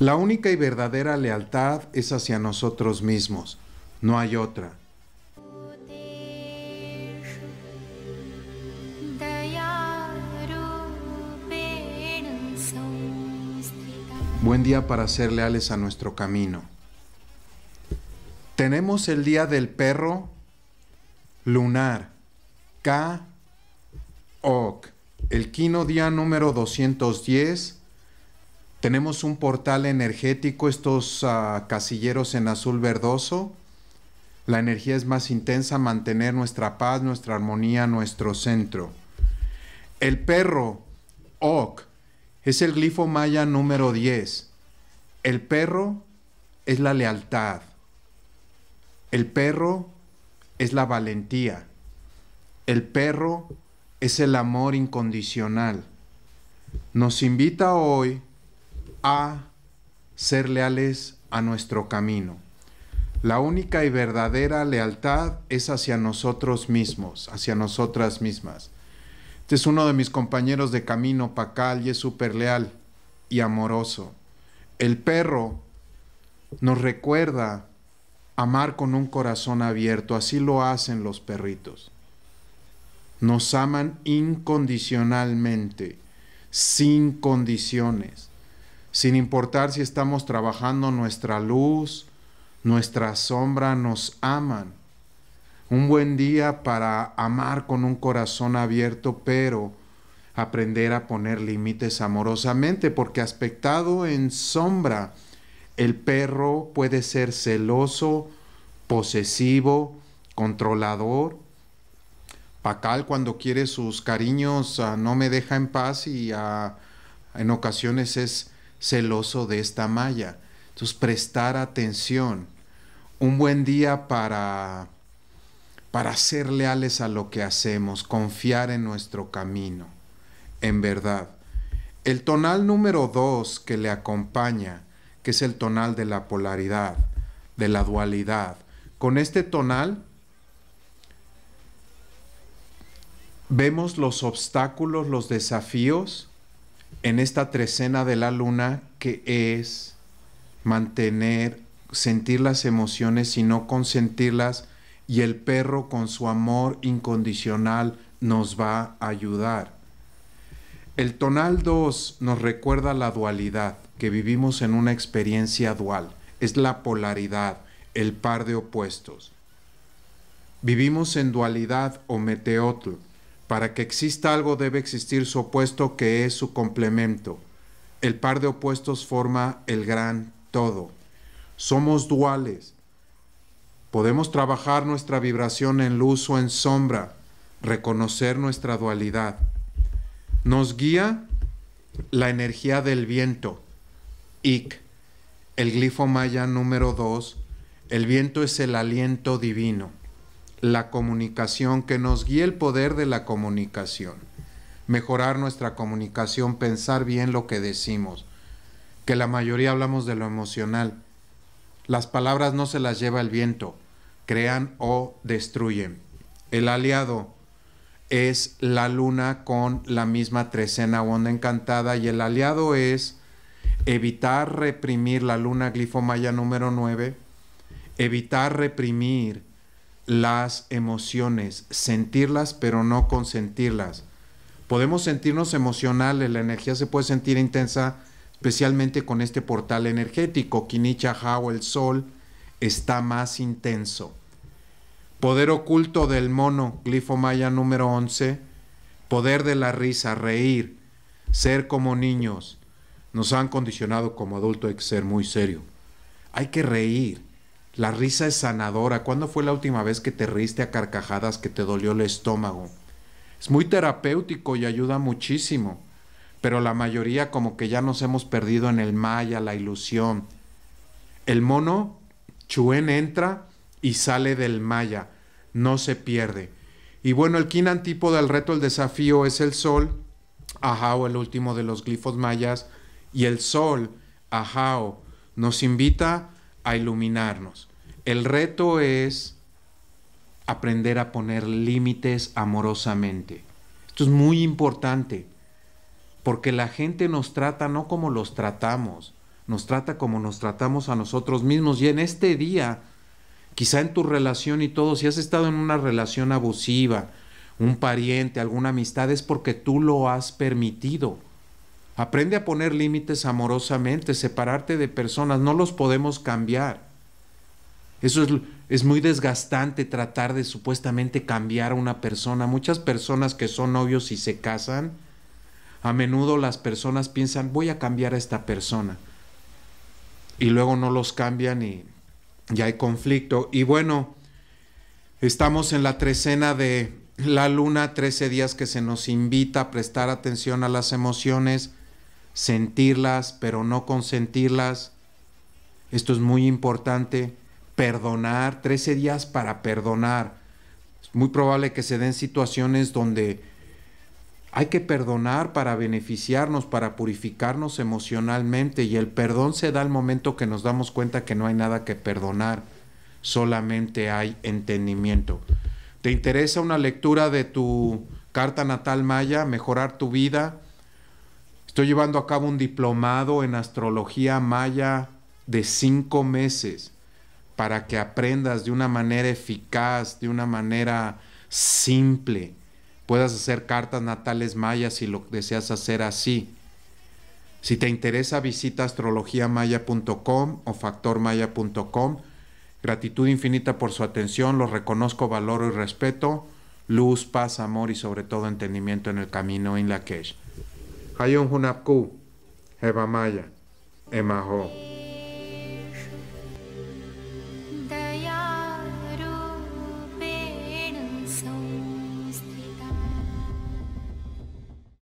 La única y verdadera lealtad es hacia nosotros mismos, no hay otra. Buen día para ser leales a nuestro camino. Tenemos el día del perro lunar, K-Ok, el quino día número 210 tenemos un portal energético, estos ah, casilleros en azul verdoso. La energía es más intensa, mantener nuestra paz, nuestra armonía, nuestro centro. El perro, Ok, es el glifo maya número 10. El perro es la lealtad. El perro es la valentía. El perro es el amor incondicional. Nos invita hoy a ser leales a nuestro camino. La única y verdadera lealtad es hacia nosotros mismos, hacia nosotras mismas. Este es uno de mis compañeros de camino, Pacal, y es súper leal y amoroso. El perro nos recuerda amar con un corazón abierto, así lo hacen los perritos. Nos aman incondicionalmente, sin condiciones sin importar si estamos trabajando nuestra luz, nuestra sombra, nos aman. Un buen día para amar con un corazón abierto, pero aprender a poner límites amorosamente, porque aspectado en sombra, el perro puede ser celoso, posesivo, controlador. Pacal cuando quiere sus cariños ah, no me deja en paz y ah, en ocasiones es celoso de esta malla. Entonces, prestar atención. Un buen día para, para ser leales a lo que hacemos, confiar en nuestro camino, en verdad. El tonal número dos que le acompaña, que es el tonal de la polaridad, de la dualidad. Con este tonal vemos los obstáculos, los desafíos en esta trecena de la luna que es mantener, sentir las emociones y no consentirlas y el perro con su amor incondicional nos va a ayudar. El tonal 2 nos recuerda la dualidad, que vivimos en una experiencia dual, es la polaridad, el par de opuestos. Vivimos en dualidad o meteotl, para que exista algo debe existir su opuesto que es su complemento. El par de opuestos forma el gran todo. Somos duales. Podemos trabajar nuestra vibración en luz o en sombra, reconocer nuestra dualidad. Nos guía la energía del viento, Ik, el glifo maya número 2, el viento es el aliento divino la comunicación, que nos guíe el poder de la comunicación, mejorar nuestra comunicación, pensar bien lo que decimos, que la mayoría hablamos de lo emocional. Las palabras no se las lleva el viento, crean o destruyen. El aliado es la luna con la misma trecena onda encantada y el aliado es evitar reprimir la luna glifomaya número 9, evitar reprimir las emociones, sentirlas pero no consentirlas. Podemos sentirnos emocionales, la energía se puede sentir intensa, especialmente con este portal energético, Kinicha Hao, el sol está más intenso. Poder oculto del mono, glifo maya número 11, poder de la risa, reír, ser como niños. Nos han condicionado como adultos hay ser muy serio. Hay que reír. La risa es sanadora. ¿Cuándo fue la última vez que te riste a carcajadas que te dolió el estómago? Es muy terapéutico y ayuda muchísimo, pero la mayoría como que ya nos hemos perdido en el maya, la ilusión. El mono, Chuen entra y sale del maya, no se pierde. Y bueno, el kin tipo del reto, el desafío es el sol, ajao, el último de los glifos mayas, y el sol, ajao, nos invita a iluminarnos. El reto es aprender a poner límites amorosamente. Esto es muy importante, porque la gente nos trata no como los tratamos, nos trata como nos tratamos a nosotros mismos. Y en este día, quizá en tu relación y todo, si has estado en una relación abusiva, un pariente, alguna amistad, es porque tú lo has permitido Aprende a poner límites amorosamente, separarte de personas, no los podemos cambiar. Eso es, muy desgastante tratar de supuestamente cambiar a una persona. Muchas personas que son novios y se casan, a menudo las personas piensan, voy a cambiar a esta persona. Y luego no los cambian y ya hay conflicto. Y bueno, estamos en la trecena de la luna, 13 días que se nos invita a prestar atención a las emociones sentirlas, pero no consentirlas. Esto es muy importante. Perdonar, 13 días para perdonar. Es muy probable que se den situaciones donde hay que perdonar para beneficiarnos, para purificarnos emocionalmente y el perdón se da al momento que nos damos cuenta que no hay nada que perdonar, solamente hay entendimiento. ¿Te interesa una lectura de tu carta natal maya, mejorar tu vida? Estoy llevando a cabo un diplomado en astrología maya de cinco meses para que aprendas de una manera eficaz, de una manera simple. Puedas hacer cartas natales mayas si lo deseas hacer así. Si te interesa, visita astrologiamaya.com o factormaya.com. Gratitud infinita por su atención, los reconozco, valoro y respeto. Luz, paz, amor y sobre todo entendimiento en el camino en la queche un Hunapku, Maya, Emajo.